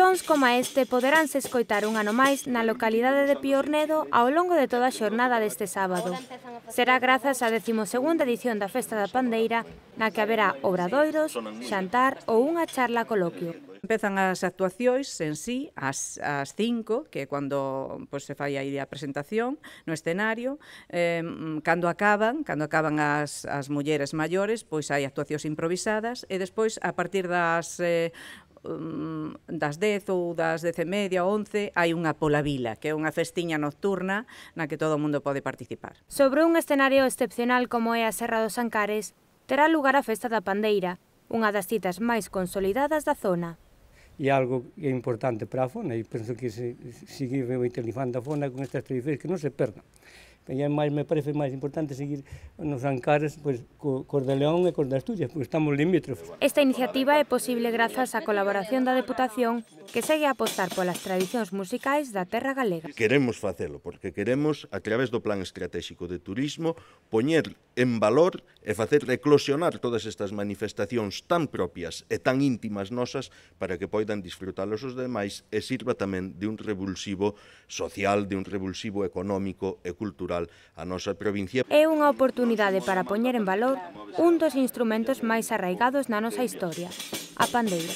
Sons como este poderanse escoitar un ano máis na localidade de Piornedo ao longo de toda a xornada deste sábado. Será grazas á 12ª edición da Festa da Pandeira, na que haberá obradoiros, xantar ou unha charla coloquio. Empezan as actuacións en sí, as, as cinco, que é cando pues, pois, se fai aí a presentación no escenario. Eh, cando acaban, cando acaban as, as mulleres maiores, pois hai actuacións improvisadas e despois, a partir das eh, um, das 10 ou das 10 e media, 11, hai unha pola vila, que é unha festiña nocturna na que todo o mundo pode participar. Sobre un escenario excepcional como é a Serra dos Ancares, terá lugar a Festa da Pandeira, unha das citas máis consolidadas da zona. E algo que é importante para a zona, e penso que se sigue moitelizando a zona con estas tradicións que non se perdan e é máis, me parece máis importante seguir nos Ancares pois, co, cos de León e co de Asturias, porque estamos limítrofes. Esta iniciativa é posible grazas á colaboración da Deputación que segue a apostar polas tradicións musicais da terra galega. Queremos facelo, porque queremos, a través do Plan Estratégico de Turismo, poñer en valor e facer reclosionar todas estas manifestacións tan propias e tan íntimas nosas para que poidan disfrutalos os demais e sirva tamén de un revulsivo social, de un revulsivo económico e cultural cultural a nosa provincia. É unha oportunidade para poñer en valor un dos instrumentos máis arraigados na nosa historia, a pandeira.